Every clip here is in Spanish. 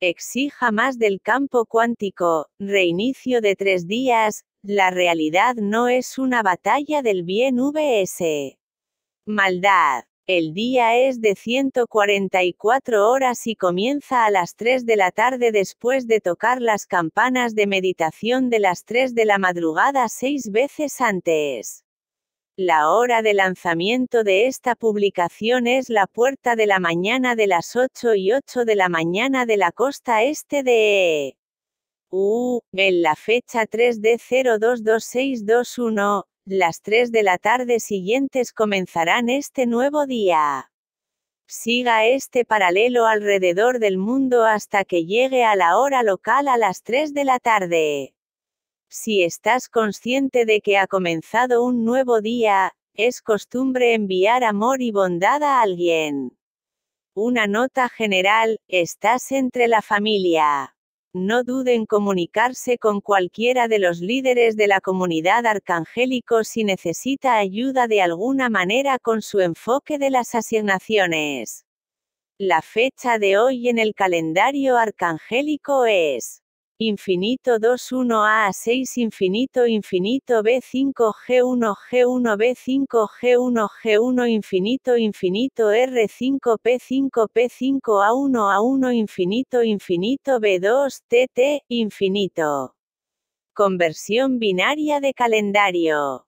Exija más del campo cuántico, reinicio de tres días, la realidad no es una batalla del bien VS. Maldad. El día es de 144 horas y comienza a las 3 de la tarde después de tocar las campanas de meditación de las 3 de la madrugada seis veces antes. La hora de lanzamiento de esta publicación es la puerta de la mañana de las 8 y 8 de la mañana de la costa este de... U, uh, en la fecha 3 d 022621, las 3 de la tarde siguientes comenzarán este nuevo día. Siga este paralelo alrededor del mundo hasta que llegue a la hora local a las 3 de la tarde. Si estás consciente de que ha comenzado un nuevo día, es costumbre enviar amor y bondad a alguien. Una nota general, estás entre la familia. No duden comunicarse con cualquiera de los líderes de la comunidad arcangélico si necesita ayuda de alguna manera con su enfoque de las asignaciones. La fecha de hoy en el calendario arcangélico es infinito 2 1 a 6 infinito infinito b 5 g 1 g 1 b 5 g 1 g 1 infinito infinito r 5 p 5 p 5 a 1 a 1 infinito infinito b 2 t t infinito conversión binaria de calendario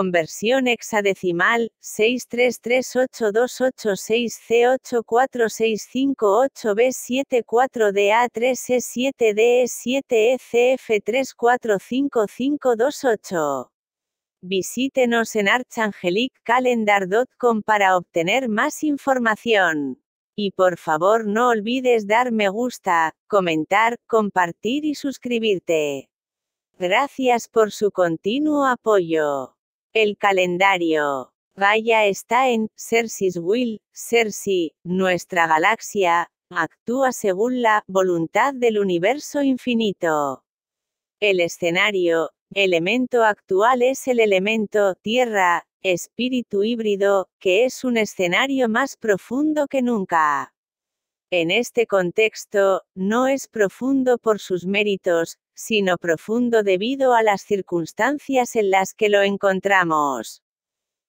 Conversión hexadecimal 6338286 c 84658 b 74 da 3 e 7 de 7 ecf 345528 Visítenos en archangeliccalendar.com para obtener más información. Y por favor no olvides dar me gusta, comentar, compartir y suscribirte. Gracias por su continuo apoyo. El calendario. Gaia está en Cersei's Will, Cersei, nuestra galaxia, actúa según la voluntad del universo infinito. El escenario, elemento actual es el elemento tierra, espíritu híbrido, que es un escenario más profundo que nunca. En este contexto, no es profundo por sus méritos, sino profundo debido a las circunstancias en las que lo encontramos.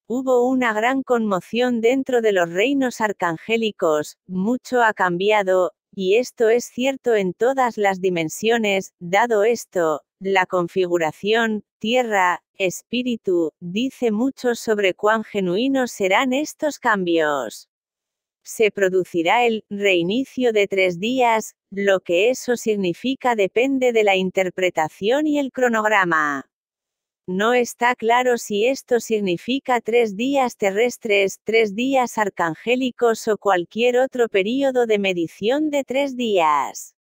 Hubo una gran conmoción dentro de los reinos arcangélicos, mucho ha cambiado, y esto es cierto en todas las dimensiones, dado esto, la configuración, tierra, espíritu, dice mucho sobre cuán genuinos serán estos cambios se producirá el reinicio de tres días, lo que eso significa depende de la interpretación y el cronograma. No está claro si esto significa tres días terrestres, tres días arcangélicos o cualquier otro período de medición de tres días.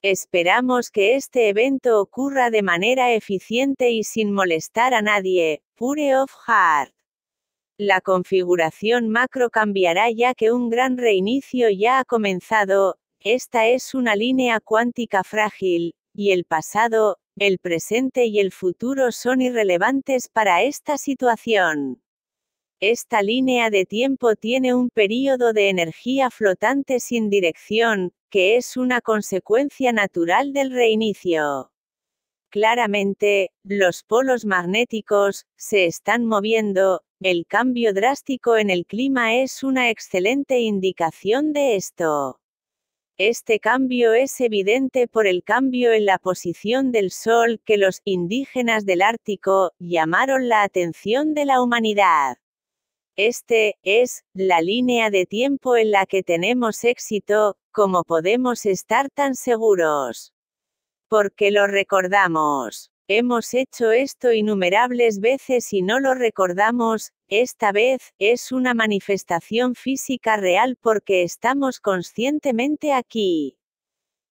Esperamos que este evento ocurra de manera eficiente y sin molestar a nadie, pure of heart. La configuración macro cambiará ya que un gran reinicio ya ha comenzado, esta es una línea cuántica frágil, y el pasado, el presente y el futuro son irrelevantes para esta situación. Esta línea de tiempo tiene un período de energía flotante sin dirección, que es una consecuencia natural del reinicio. Claramente, los polos magnéticos se están moviendo, el cambio drástico en el clima es una excelente indicación de esto. Este cambio es evidente por el cambio en la posición del Sol que los indígenas del Ártico llamaron la atención de la humanidad. Este es la línea de tiempo en la que tenemos éxito, como podemos estar tan seguros. Porque lo recordamos. Hemos hecho esto innumerables veces y no lo recordamos, esta vez, es una manifestación física real porque estamos conscientemente aquí.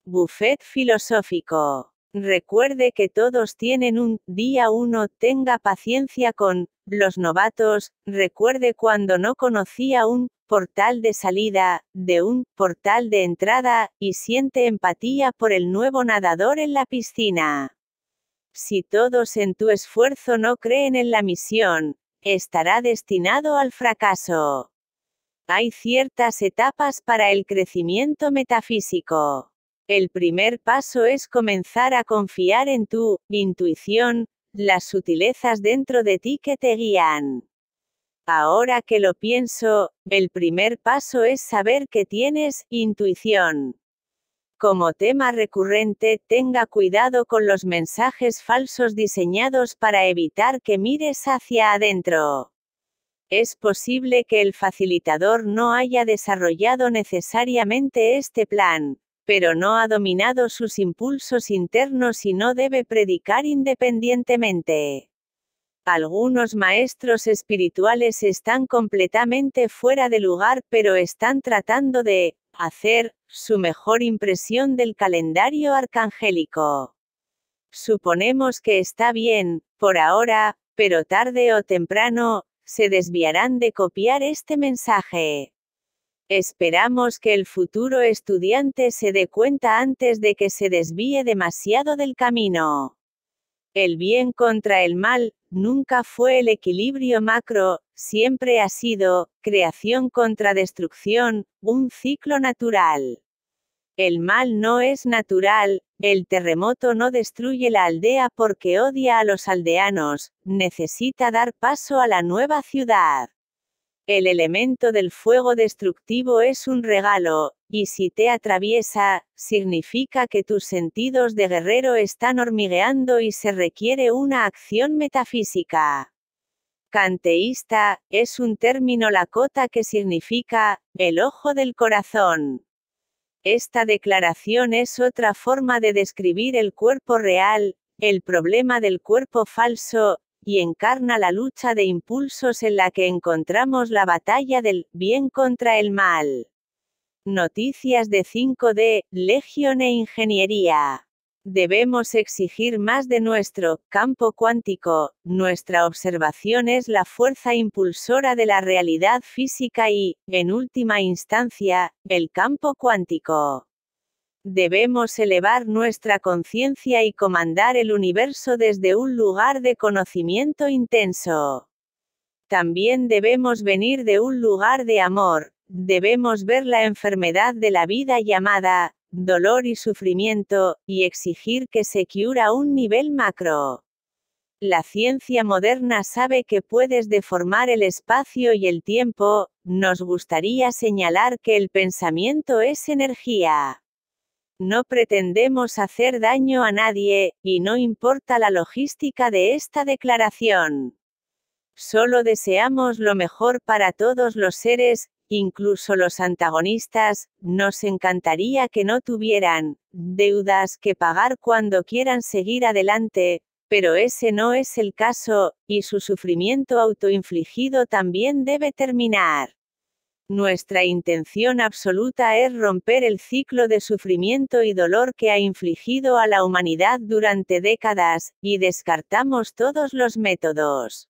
Buffet filosófico. Recuerde que todos tienen un día uno, tenga paciencia con los novatos, recuerde cuando no conocía un portal de salida, de un portal de entrada, y siente empatía por el nuevo nadador en la piscina si todos en tu esfuerzo no creen en la misión, estará destinado al fracaso. Hay ciertas etapas para el crecimiento metafísico. El primer paso es comenzar a confiar en tu intuición, las sutilezas dentro de ti que te guían. Ahora que lo pienso, el primer paso es saber que tienes intuición como tema recurrente, tenga cuidado con los mensajes falsos diseñados para evitar que mires hacia adentro. Es posible que el facilitador no haya desarrollado necesariamente este plan, pero no ha dominado sus impulsos internos y no debe predicar independientemente. Algunos maestros espirituales están completamente fuera de lugar pero están tratando de hacer, su mejor impresión del calendario arcangélico. Suponemos que está bien, por ahora, pero tarde o temprano, se desviarán de copiar este mensaje. Esperamos que el futuro estudiante se dé cuenta antes de que se desvíe demasiado del camino. El bien contra el mal, Nunca fue el equilibrio macro, siempre ha sido, creación contra destrucción, un ciclo natural. El mal no es natural, el terremoto no destruye la aldea porque odia a los aldeanos, necesita dar paso a la nueva ciudad. El elemento del fuego destructivo es un regalo, y si te atraviesa, significa que tus sentidos de guerrero están hormigueando y se requiere una acción metafísica. Canteísta, es un término lakota que significa, el ojo del corazón. Esta declaración es otra forma de describir el cuerpo real, el problema del cuerpo falso, y encarna la lucha de impulsos en la que encontramos la batalla del bien contra el mal. Noticias de 5D, Legión e Ingeniería debemos exigir más de nuestro campo cuántico, nuestra observación es la fuerza impulsora de la realidad física y, en última instancia, el campo cuántico debemos elevar nuestra conciencia y comandar el universo desde un lugar de conocimiento intenso. También debemos venir de un lugar de amor, debemos ver la enfermedad de la vida llamada, dolor y sufrimiento, y exigir que se cura a un nivel macro. La ciencia moderna sabe que puedes deformar el espacio y el tiempo, nos gustaría señalar que el pensamiento es energía. No pretendemos hacer daño a nadie, y no importa la logística de esta declaración. Solo deseamos lo mejor para todos los seres, incluso los antagonistas, nos encantaría que no tuvieran deudas que pagar cuando quieran seguir adelante, pero ese no es el caso, y su sufrimiento autoinfligido también debe terminar. Nuestra intención absoluta es romper el ciclo de sufrimiento y dolor que ha infligido a la humanidad durante décadas, y descartamos todos los métodos.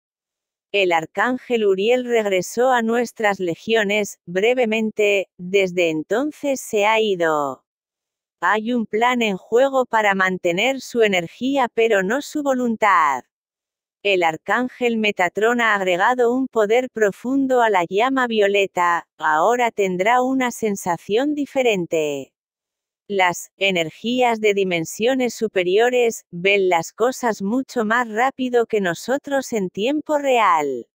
El arcángel Uriel regresó a nuestras legiones, brevemente, desde entonces se ha ido. Hay un plan en juego para mantener su energía pero no su voluntad el arcángel Metatrón ha agregado un poder profundo a la llama violeta, ahora tendrá una sensación diferente. Las energías de dimensiones superiores ven las cosas mucho más rápido que nosotros en tiempo real.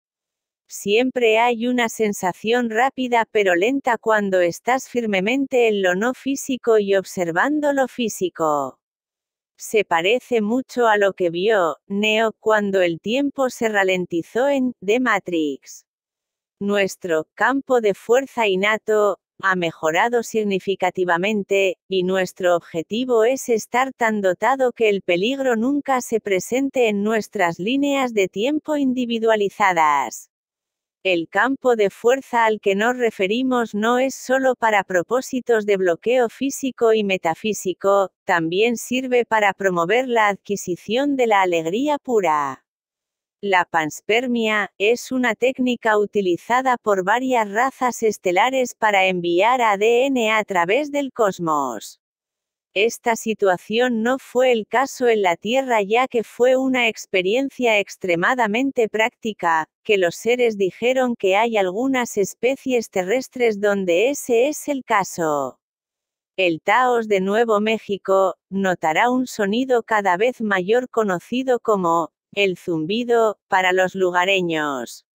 Siempre hay una sensación rápida pero lenta cuando estás firmemente en lo no físico y observando lo físico se parece mucho a lo que vio Neo cuando el tiempo se ralentizó en The Matrix. Nuestro campo de fuerza innato ha mejorado significativamente, y nuestro objetivo es estar tan dotado que el peligro nunca se presente en nuestras líneas de tiempo individualizadas. El campo de fuerza al que nos referimos no es solo para propósitos de bloqueo físico y metafísico, también sirve para promover la adquisición de la alegría pura. La panspermia es una técnica utilizada por varias razas estelares para enviar ADN a través del cosmos. Esta situación no fue el caso en la Tierra ya que fue una experiencia extremadamente práctica, que los seres dijeron que hay algunas especies terrestres donde ese es el caso. El Taos de Nuevo México, notará un sonido cada vez mayor conocido como, el zumbido, para los lugareños.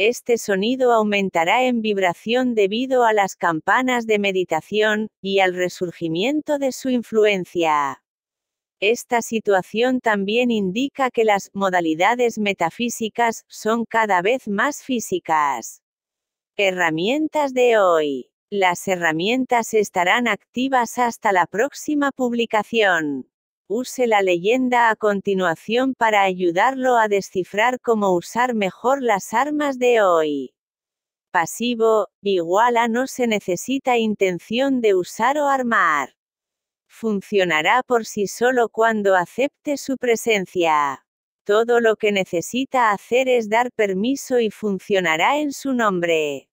Este sonido aumentará en vibración debido a las campanas de meditación, y al resurgimiento de su influencia. Esta situación también indica que las modalidades metafísicas son cada vez más físicas. Herramientas de hoy. Las herramientas estarán activas hasta la próxima publicación use la leyenda a continuación para ayudarlo a descifrar cómo usar mejor las armas de hoy. Pasivo, igual a no se necesita intención de usar o armar. Funcionará por sí solo cuando acepte su presencia. Todo lo que necesita hacer es dar permiso y funcionará en su nombre.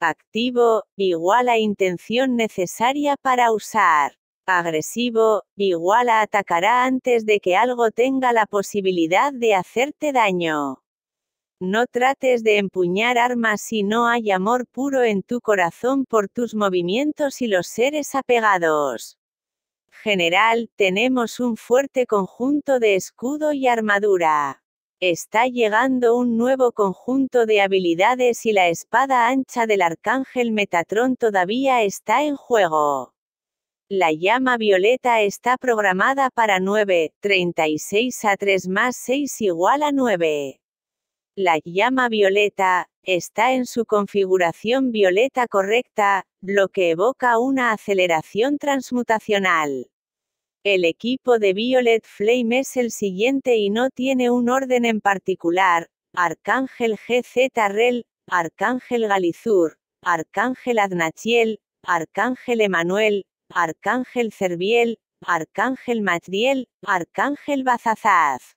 Activo, igual a intención necesaria para usar agresivo, igual a atacará antes de que algo tenga la posibilidad de hacerte daño. No trates de empuñar armas si no hay amor puro en tu corazón por tus movimientos y los seres apegados. General, tenemos un fuerte conjunto de escudo y armadura. Está llegando un nuevo conjunto de habilidades y la espada ancha del arcángel Metatrón todavía está en juego. La llama violeta está programada para 9, 36 a 3 más 6 igual a 9. La llama violeta está en su configuración violeta correcta, lo que evoca una aceleración transmutacional. El equipo de Violet Flame es el siguiente y no tiene un orden en particular, Arcángel GZ Arcángel Galizur, Arcángel Aznachiel, Arcángel Emanuel, Arcángel Cerviel, Arcángel Matriel, Arcángel Bazazaz.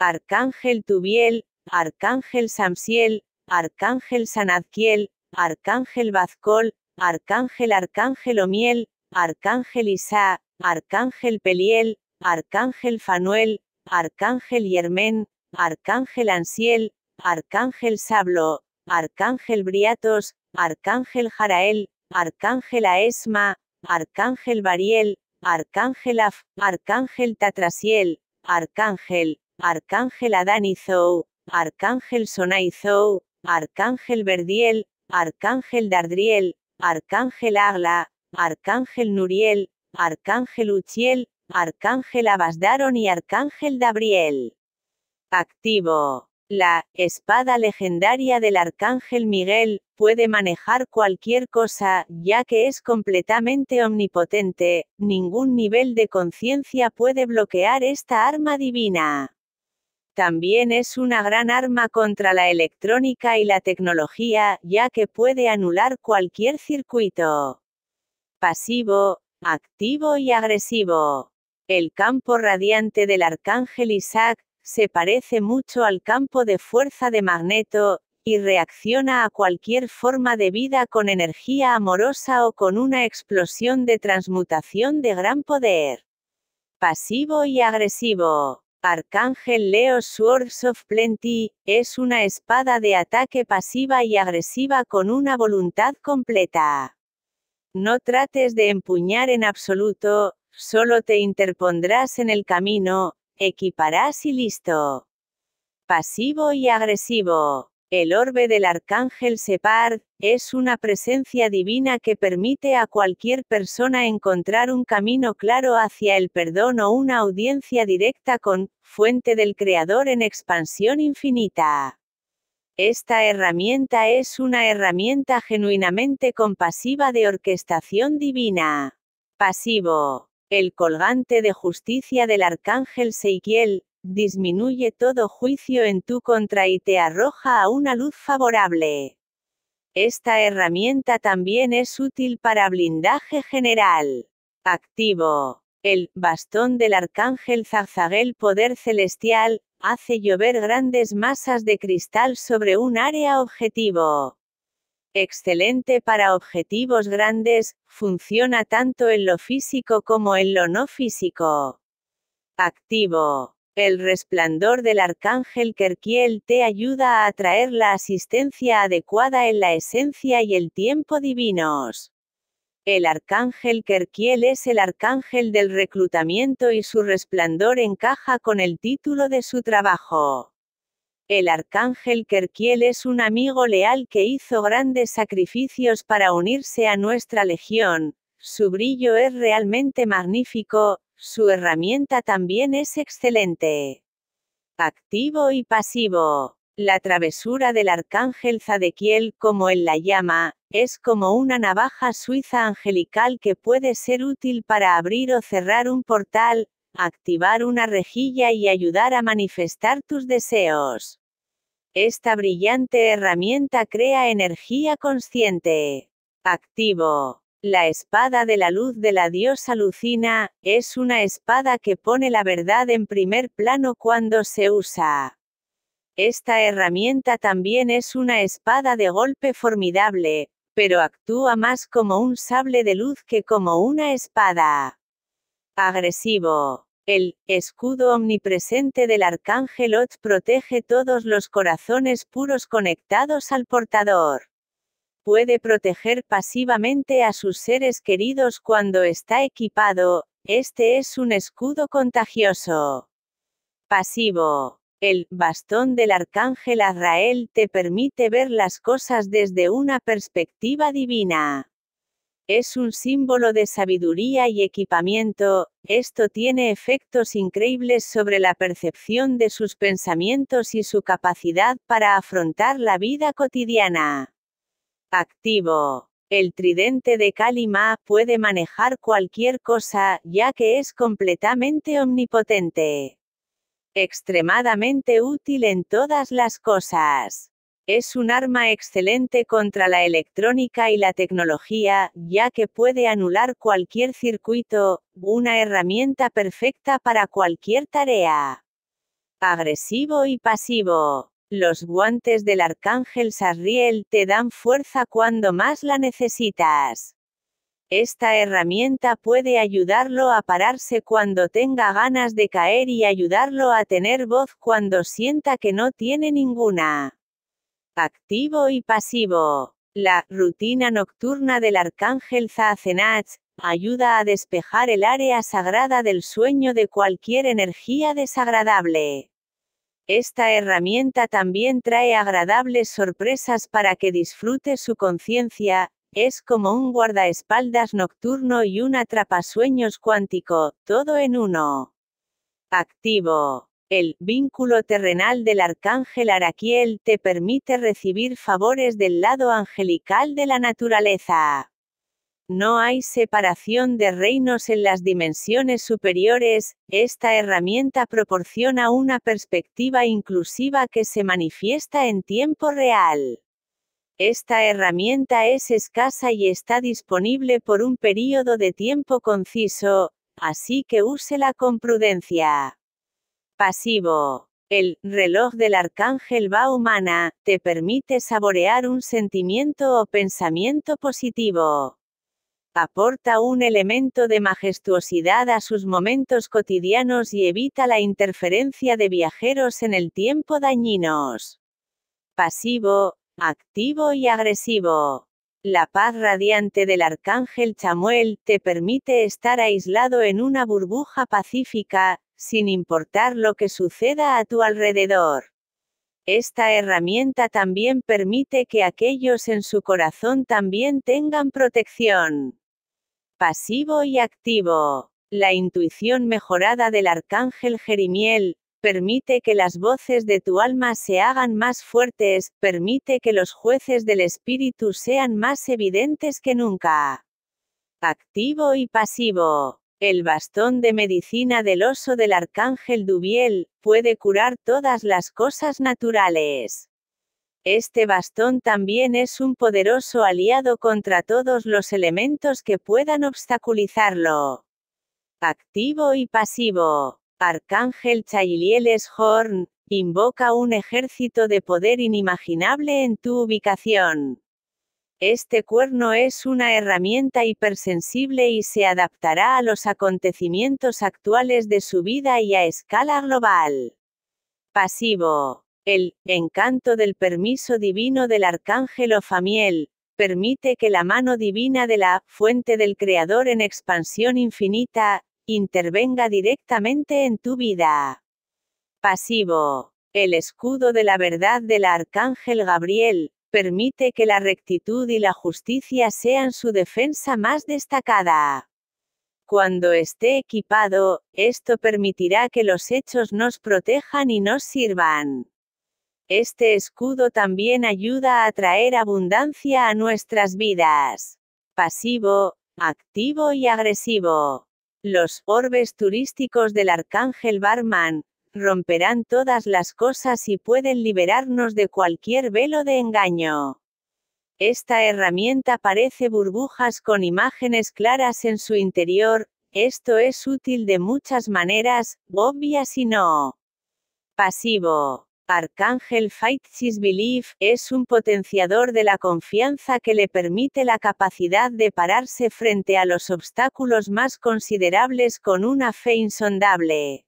Arcángel Tubiel, Arcángel Samsiel, Arcángel Sanadquiel, Arcángel Bazcol, Arcángel Arcángel Miel, Arcángel Isa, Arcángel Peliel, Arcángel Fanuel, Arcángel Yermén, Arcángel Ansiel, Arcángel Sablo, Arcángel Briatos, Arcángel Jarael, Arcángel Aesma, Arcángel Bariel, Arcángel Af, Arcángel Tatrasiel, Arcángel, Arcángel Adanizou, Arcángel Sonaizou, Arcángel Verdiel, Arcángel Dardriel, Arcángel Agla, Arcángel Nuriel, Arcángel Uchiel, Arcángel Abasdaron y Arcángel Gabriel. Activo. La espada legendaria del Arcángel Miguel puede manejar cualquier cosa, ya que es completamente omnipotente, ningún nivel de conciencia puede bloquear esta arma divina. También es una gran arma contra la electrónica y la tecnología, ya que puede anular cualquier circuito. Pasivo, activo y agresivo. El campo radiante del Arcángel Isaac se parece mucho al campo de fuerza de Magneto, y reacciona a cualquier forma de vida con energía amorosa o con una explosión de transmutación de gran poder. Pasivo y agresivo. Arcángel Leo Swords of Plenty, es una espada de ataque pasiva y agresiva con una voluntad completa. No trates de empuñar en absoluto, solo te interpondrás en el camino, Equiparás y listo. Pasivo y agresivo. El orbe del arcángel separ es una presencia divina que permite a cualquier persona encontrar un camino claro hacia el perdón o una audiencia directa con, fuente del Creador en expansión infinita. Esta herramienta es una herramienta genuinamente compasiva de orquestación divina. Pasivo. El colgante de justicia del arcángel Seikiel, disminuye todo juicio en tu contra y te arroja a una luz favorable. Esta herramienta también es útil para blindaje general. Activo. El bastón del arcángel Zazagel Poder Celestial hace llover grandes masas de cristal sobre un área objetivo. Excelente para objetivos grandes, funciona tanto en lo físico como en lo no físico. Activo. El resplandor del arcángel Kerkiel te ayuda a atraer la asistencia adecuada en la esencia y el tiempo divinos. El arcángel Kerkiel es el arcángel del reclutamiento y su resplandor encaja con el título de su trabajo. El arcángel Kerkiel es un amigo leal que hizo grandes sacrificios para unirse a nuestra legión, su brillo es realmente magnífico, su herramienta también es excelente. Activo y pasivo. La travesura del arcángel Zadequiel, como él la llama, es como una navaja suiza angelical que puede ser útil para abrir o cerrar un portal, activar una rejilla y ayudar a manifestar tus deseos. Esta brillante herramienta crea energía consciente. Activo. La espada de la luz de la diosa Lucina, es una espada que pone la verdad en primer plano cuando se usa. Esta herramienta también es una espada de golpe formidable, pero actúa más como un sable de luz que como una espada agresivo. El escudo omnipresente del arcángel Ot protege todos los corazones puros conectados al portador. Puede proteger pasivamente a sus seres queridos cuando está equipado, este es un escudo contagioso. Pasivo. El bastón del arcángel Azrael te permite ver las cosas desde una perspectiva divina. Es un símbolo de sabiduría y equipamiento, esto tiene efectos increíbles sobre la percepción de sus pensamientos y su capacidad para afrontar la vida cotidiana. Activo. El tridente de Kalima puede manejar cualquier cosa, ya que es completamente omnipotente. Extremadamente útil en todas las cosas. Es un arma excelente contra la electrónica y la tecnología, ya que puede anular cualquier circuito, una herramienta perfecta para cualquier tarea. Agresivo y pasivo. Los guantes del arcángel Sarriel te dan fuerza cuando más la necesitas. Esta herramienta puede ayudarlo a pararse cuando tenga ganas de caer y ayudarlo a tener voz cuando sienta que no tiene ninguna activo y pasivo. La rutina nocturna del arcángel Zazenach ayuda a despejar el área sagrada del sueño de cualquier energía desagradable. Esta herramienta también trae agradables sorpresas para que disfrute su conciencia, es como un guardaespaldas nocturno y un atrapasueños cuántico, todo en uno. Activo. El vínculo terrenal del arcángel Araquiel te permite recibir favores del lado angelical de la naturaleza. No hay separación de reinos en las dimensiones superiores, esta herramienta proporciona una perspectiva inclusiva que se manifiesta en tiempo real. Esta herramienta es escasa y está disponible por un período de tiempo conciso, así que úsela con prudencia. Pasivo. El reloj del arcángel va humana, te permite saborear un sentimiento o pensamiento positivo. Aporta un elemento de majestuosidad a sus momentos cotidianos y evita la interferencia de viajeros en el tiempo dañinos. Pasivo, activo y agresivo. La paz radiante del arcángel Chamuel te permite estar aislado en una burbuja pacífica, sin importar lo que suceda a tu alrededor. Esta herramienta también permite que aquellos en su corazón también tengan protección. Pasivo y activo. La intuición mejorada del arcángel Jerimiel, permite que las voces de tu alma se hagan más fuertes, permite que los jueces del espíritu sean más evidentes que nunca. Activo y pasivo. El bastón de medicina del oso del arcángel Dubiel puede curar todas las cosas naturales. Este bastón también es un poderoso aliado contra todos los elementos que puedan obstaculizarlo. Activo y pasivo. Arcángel Chailieles Horn, invoca un ejército de poder inimaginable en tu ubicación. Este cuerno es una herramienta hipersensible y se adaptará a los acontecimientos actuales de su vida y a escala global. Pasivo. El encanto del permiso divino del arcángel Ofamiel permite que la mano divina de la fuente del Creador en expansión infinita intervenga directamente en tu vida. Pasivo. El escudo de la verdad del arcángel Gabriel permite que la rectitud y la justicia sean su defensa más destacada. Cuando esté equipado, esto permitirá que los hechos nos protejan y nos sirvan. Este escudo también ayuda a traer abundancia a nuestras vidas. Pasivo, activo y agresivo. Los orbes turísticos del Arcángel Barman, romperán todas las cosas y pueden liberarnos de cualquier velo de engaño. Esta herramienta parece burbujas con imágenes claras en su interior, esto es útil de muchas maneras, obvias y no. Pasivo. Arcángel Fight Belief es un potenciador de la confianza que le permite la capacidad de pararse frente a los obstáculos más considerables con una fe insondable.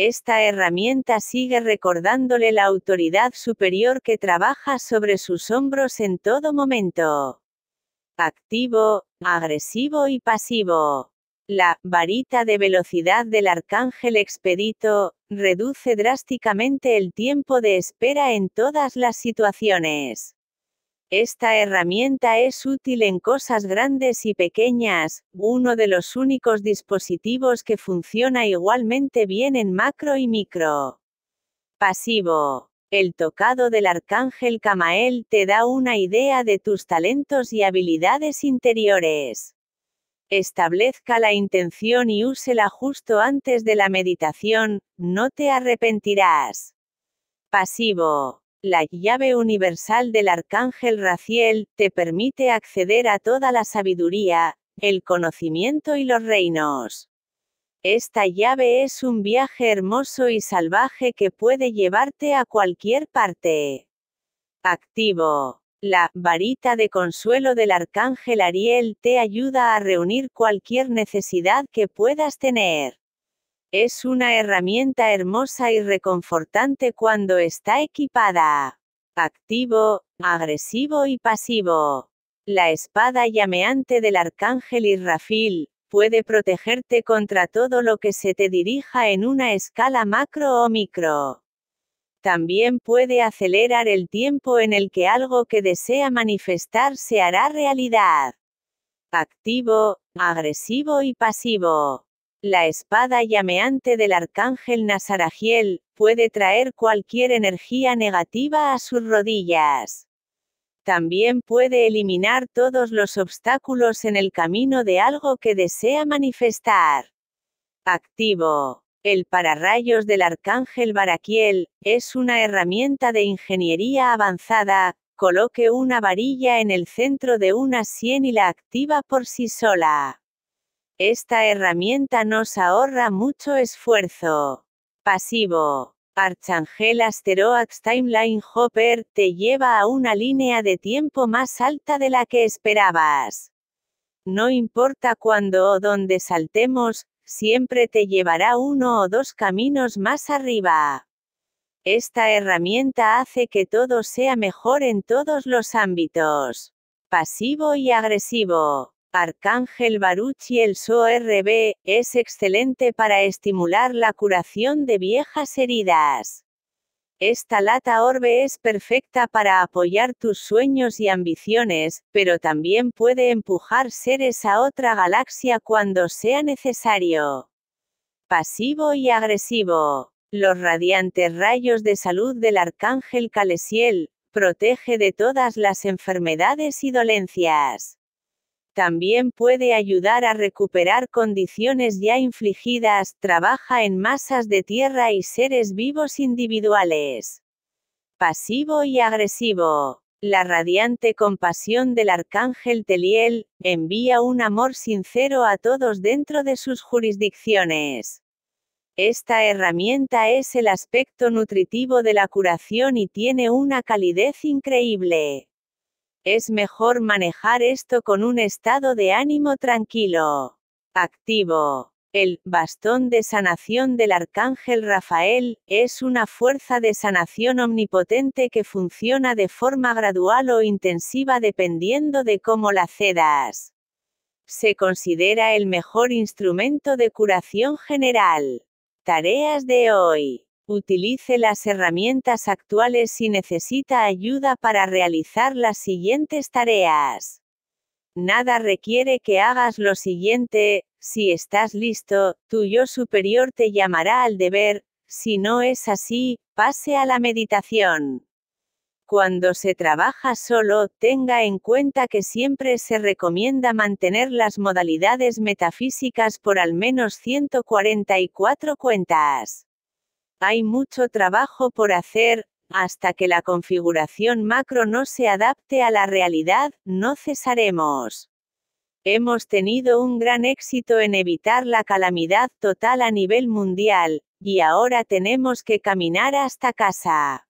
Esta herramienta sigue recordándole la autoridad superior que trabaja sobre sus hombros en todo momento. Activo, agresivo y pasivo. La varita de velocidad del arcángel expedito reduce drásticamente el tiempo de espera en todas las situaciones. Esta herramienta es útil en cosas grandes y pequeñas, uno de los únicos dispositivos que funciona igualmente bien en macro y micro. Pasivo. El tocado del arcángel Camael te da una idea de tus talentos y habilidades interiores. Establezca la intención y úsela justo antes de la meditación, no te arrepentirás. Pasivo. La llave universal del arcángel Raciel te permite acceder a toda la sabiduría, el conocimiento y los reinos. Esta llave es un viaje hermoso y salvaje que puede llevarte a cualquier parte. Activo. La varita de consuelo del arcángel Ariel te ayuda a reunir cualquier necesidad que puedas tener. Es una herramienta hermosa y reconfortante cuando está equipada. Activo, agresivo y pasivo. La espada llameante del arcángel rafil, puede protegerte contra todo lo que se te dirija en una escala macro o micro. También puede acelerar el tiempo en el que algo que desea manifestar se hará realidad. Activo, agresivo y pasivo. La espada llameante del arcángel Nazarajiel, puede traer cualquier energía negativa a sus rodillas. También puede eliminar todos los obstáculos en el camino de algo que desea manifestar. Activo. El pararrayos del arcángel Baraquiel es una herramienta de ingeniería avanzada. Coloque una varilla en el centro de una sien y la activa por sí sola. Esta herramienta nos ahorra mucho esfuerzo. Pasivo. Archangel Asteroax Timeline Hopper te lleva a una línea de tiempo más alta de la que esperabas. No importa cuándo o dónde saltemos, siempre te llevará uno o dos caminos más arriba. Esta herramienta hace que todo sea mejor en todos los ámbitos. Pasivo y agresivo. Arcángel Baruch y el SORB, es excelente para estimular la curación de viejas heridas. Esta lata orbe es perfecta para apoyar tus sueños y ambiciones, pero también puede empujar seres a otra galaxia cuando sea necesario. Pasivo y agresivo. Los radiantes rayos de salud del arcángel Calesiel, protege de todas las enfermedades y dolencias también puede ayudar a recuperar condiciones ya infligidas, trabaja en masas de tierra y seres vivos individuales. Pasivo y agresivo. La radiante compasión del arcángel Teliel, envía un amor sincero a todos dentro de sus jurisdicciones. Esta herramienta es el aspecto nutritivo de la curación y tiene una calidez increíble. Es mejor manejar esto con un estado de ánimo tranquilo. Activo. El bastón de sanación del arcángel Rafael es una fuerza de sanación omnipotente que funciona de forma gradual o intensiva dependiendo de cómo la cedas. Se considera el mejor instrumento de curación general. Tareas de hoy. Utilice las herramientas actuales si necesita ayuda para realizar las siguientes tareas. Nada requiere que hagas lo siguiente, si estás listo, tu yo superior te llamará al deber, si no es así, pase a la meditación. Cuando se trabaja solo, tenga en cuenta que siempre se recomienda mantener las modalidades metafísicas por al menos 144 cuentas. Hay mucho trabajo por hacer, hasta que la configuración macro no se adapte a la realidad, no cesaremos. Hemos tenido un gran éxito en evitar la calamidad total a nivel mundial, y ahora tenemos que caminar hasta casa.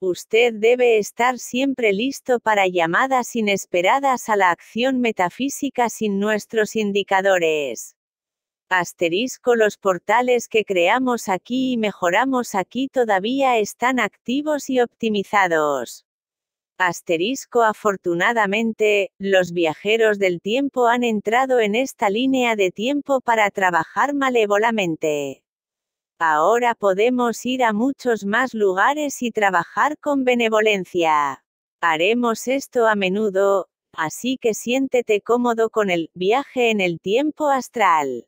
Usted debe estar siempre listo para llamadas inesperadas a la acción metafísica sin nuestros indicadores. Asterisco Los portales que creamos aquí y mejoramos aquí todavía están activos y optimizados. Asterisco Afortunadamente, los viajeros del tiempo han entrado en esta línea de tiempo para trabajar malévolamente. Ahora podemos ir a muchos más lugares y trabajar con benevolencia. Haremos esto a menudo, así que siéntete cómodo con el viaje en el tiempo astral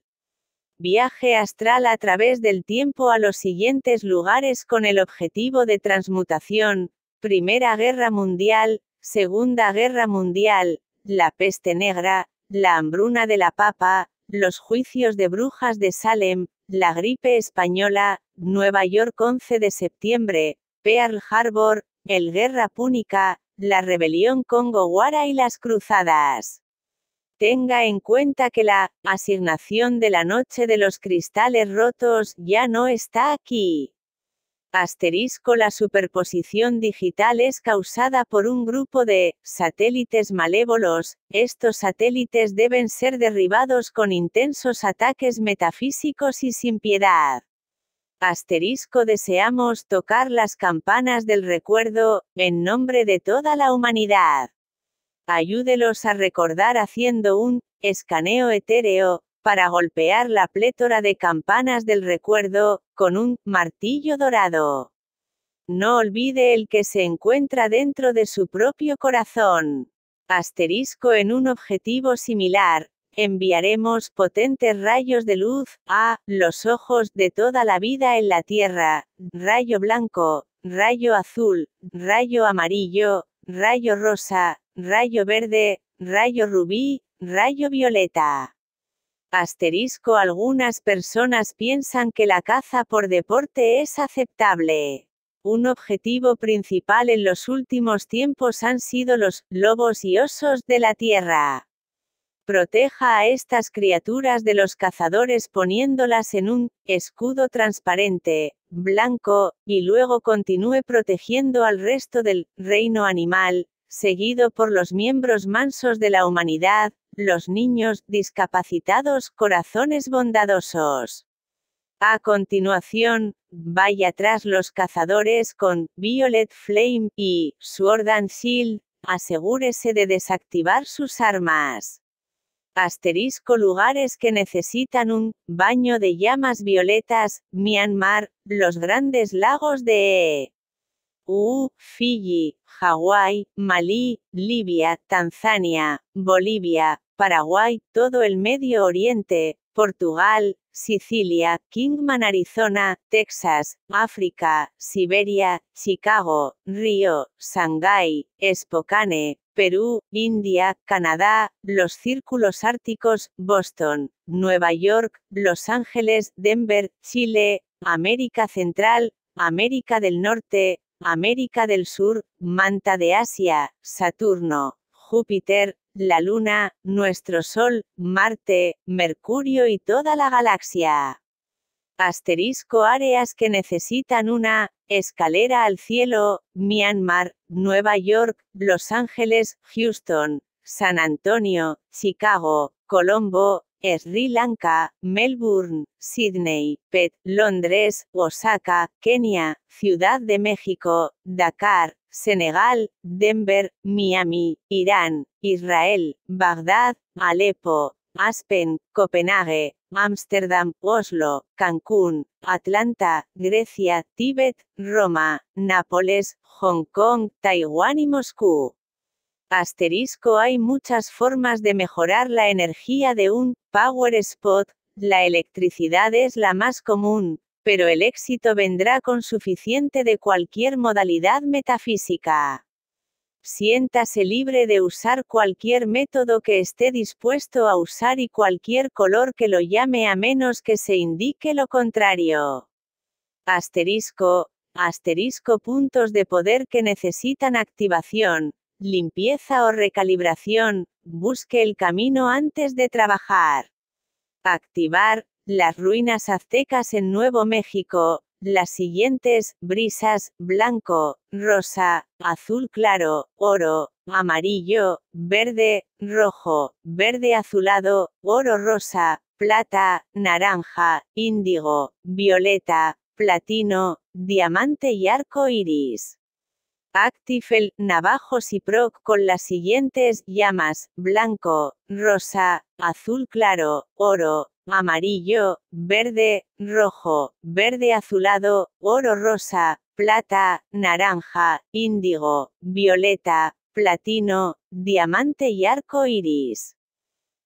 viaje astral a través del tiempo a los siguientes lugares con el objetivo de transmutación, Primera Guerra Mundial, Segunda Guerra Mundial, la peste negra, la hambruna de la papa, los juicios de brujas de Salem, la gripe española, Nueva York 11 de septiembre, Pearl Harbor, el Guerra Púnica, la rebelión congo wara y las cruzadas. Tenga en cuenta que la asignación de la noche de los cristales rotos ya no está aquí. Asterisco La superposición digital es causada por un grupo de satélites malévolos, estos satélites deben ser derribados con intensos ataques metafísicos y sin piedad. Asterisco Deseamos tocar las campanas del recuerdo, en nombre de toda la humanidad ayúdelos a recordar haciendo un escaneo etéreo, para golpear la plétora de campanas del recuerdo, con un martillo dorado. No olvide el que se encuentra dentro de su propio corazón. Asterisco en un objetivo similar, enviaremos potentes rayos de luz a los ojos de toda la vida en la Tierra, rayo blanco, rayo azul, rayo amarillo, rayo rosa, rayo verde, rayo rubí, rayo violeta. Asterisco Algunas personas piensan que la caza por deporte es aceptable. Un objetivo principal en los últimos tiempos han sido los lobos y osos de la tierra. Proteja a estas criaturas de los cazadores poniéndolas en un escudo transparente, blanco, y luego continúe protegiendo al resto del reino animal, seguido por los miembros mansos de la humanidad, los niños, discapacitados, corazones bondadosos. A continuación, vaya tras los cazadores con Violet Flame y Sword and Shield, asegúrese de desactivar sus armas. Asterisco lugares que necesitan un baño de llamas violetas, Myanmar, los grandes lagos de U, Fiji, Hawái, Malí, Libia, Tanzania, Bolivia, Paraguay, todo el Medio Oriente, Portugal, Sicilia, Kingman, Arizona, Texas, África, Siberia, Chicago, Río, Shanghái, Spokane, Perú, India, Canadá, los Círculos Árticos, Boston, Nueva York, Los Ángeles, Denver, Chile, América Central, América del Norte, América del Sur, Manta de Asia, Saturno, Júpiter, la Luna, nuestro Sol, Marte, Mercurio y toda la galaxia. Asterisco áreas que necesitan una escalera al cielo, Myanmar, Nueva York, Los Ángeles, Houston, San Antonio, Chicago, Colombo, Sri Lanka, Melbourne, Sydney, Pet, Londres, Osaka, Kenia, Ciudad de México, Dakar, Senegal, Denver, Miami, Irán, Israel, Bagdad, Alepo, Aspen, Copenhague, Ámsterdam, Oslo, Cancún, Atlanta, Grecia, Tíbet, Roma, Nápoles, Hong Kong, Taiwán y Moscú. Asterisco Hay muchas formas de mejorar la energía de un power spot, la electricidad es la más común, pero el éxito vendrá con suficiente de cualquier modalidad metafísica. Siéntase libre de usar cualquier método que esté dispuesto a usar y cualquier color que lo llame a menos que se indique lo contrario. Asterisco, asterisco puntos de poder que necesitan activación, limpieza o recalibración, busque el camino antes de trabajar. Activar, las ruinas aztecas en Nuevo México, las siguientes, brisas, blanco, rosa, azul claro, oro, amarillo, verde, rojo, verde azulado, oro rosa, plata, naranja, índigo, violeta, platino, diamante y arco iris. Actifel, navajos y proc con las siguientes llamas, blanco, rosa, azul claro, oro, amarillo, verde, rojo, verde azulado, oro rosa, plata, naranja, índigo, violeta, platino, diamante y arco iris.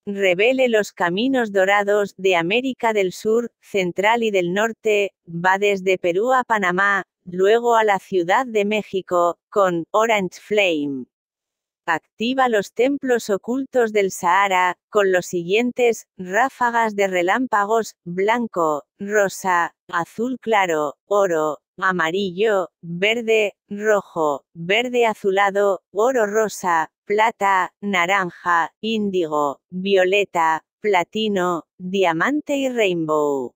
Revele los caminos dorados de América del Sur, Central y del Norte, va desde Perú a Panamá, luego a la Ciudad de México, con Orange Flame. Activa los templos ocultos del Sahara, con los siguientes, ráfagas de relámpagos, blanco, rosa, azul claro, oro, amarillo, verde, rojo, verde azulado, oro rosa, plata, naranja, índigo, violeta, platino, diamante y rainbow.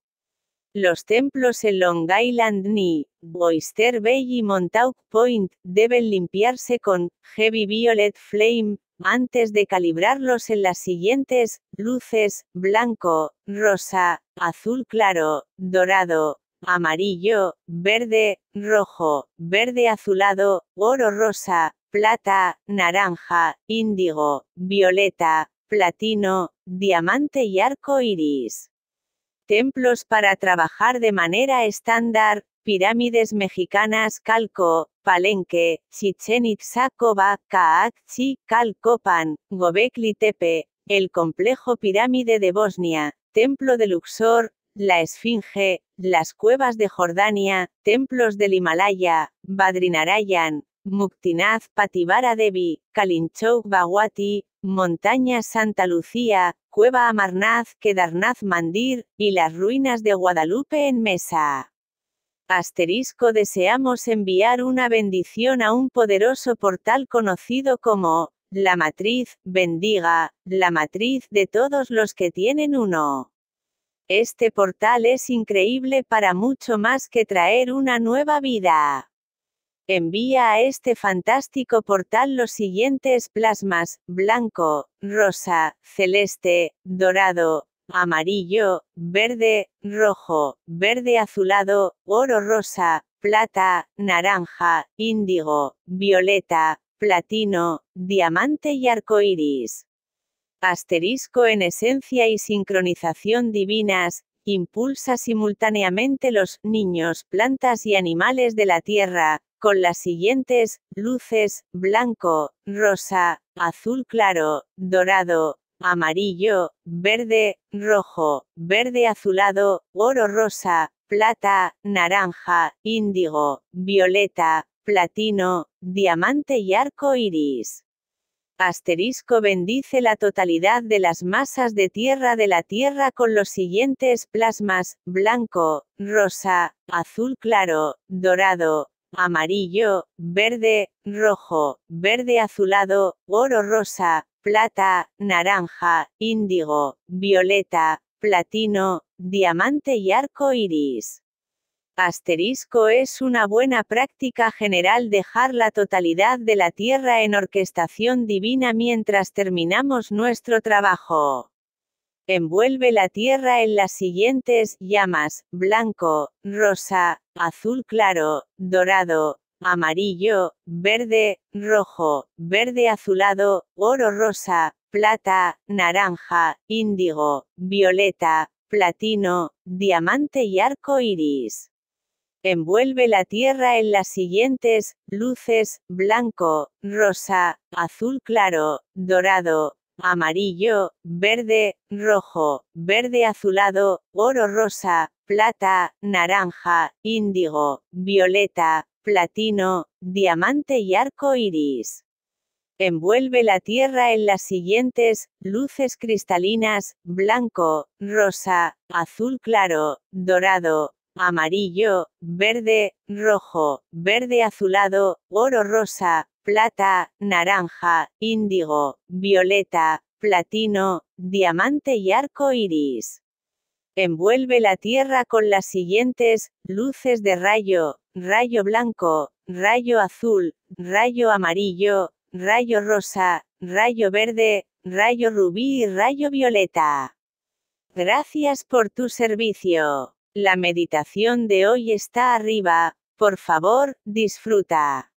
Los templos en Long Island ni Oyster Bay y Montauk Point deben limpiarse con Heavy Violet Flame antes de calibrarlos en las siguientes luces: blanco, rosa, azul claro, dorado, amarillo, verde, rojo, verde azulado, oro rosa, plata, naranja, índigo, violeta, platino, diamante y arco iris. Templos para trabajar de manera estándar, pirámides mexicanas Calco, Palenque, Chichen Itzacoba, Caacchi, Calcopan, Gobekli Tepe, el complejo pirámide de Bosnia, Templo de Luxor, la Esfinge, las cuevas de Jordania, templos del Himalaya, Badrinarayan, Muktinath Patibara Devi, Kalinchok Bagwati, Montaña Santa Lucía, Cueva Amarnaz, Quedarnaz Mandir, y las ruinas de Guadalupe en Mesa. Asterisco deseamos enviar una bendición a un poderoso portal conocido como, la matriz, bendiga, la matriz de todos los que tienen uno. Este portal es increíble para mucho más que traer una nueva vida. Envía a este fantástico portal los siguientes plasmas, blanco, rosa, celeste, dorado, amarillo, verde, rojo, verde azulado, oro rosa, plata, naranja, índigo, violeta, platino, diamante y arco iris. Asterisco en esencia y sincronización divinas, impulsa simultáneamente los niños, plantas y animales de la tierra, con las siguientes, luces, blanco, rosa, azul claro, dorado, amarillo, verde, rojo, verde azulado, oro rosa, plata, naranja, índigo, violeta, platino, diamante y arco iris. Asterisco bendice la totalidad de las masas de tierra de la Tierra con los siguientes plasmas, blanco, rosa, azul claro, dorado, amarillo, verde, rojo, verde azulado, oro rosa, plata, naranja, índigo, violeta, platino, diamante y arco iris. Asterisco es una buena práctica general dejar la totalidad de la Tierra en orquestación divina mientras terminamos nuestro trabajo. Envuelve la tierra en las siguientes llamas, blanco, rosa, azul claro, dorado, amarillo, verde, rojo, verde azulado, oro rosa, plata, naranja, índigo, violeta, platino, diamante y arco iris. Envuelve la tierra en las siguientes luces: blanco, rosa, azul claro, dorado, amarillo, verde, rojo, verde azulado, oro rosa, plata, naranja, índigo, violeta, platino, diamante y arco iris. Envuelve la Tierra en las siguientes, luces cristalinas, blanco, rosa, azul claro, dorado, amarillo, verde, rojo, verde azulado, oro rosa, plata, naranja, índigo, violeta, platino, diamante y arco iris. Envuelve la Tierra con las siguientes, luces de rayo, rayo blanco, rayo azul, rayo amarillo, rayo rosa, rayo verde, rayo rubí y rayo violeta. Gracias por tu servicio. La meditación de hoy está arriba, por favor, disfruta.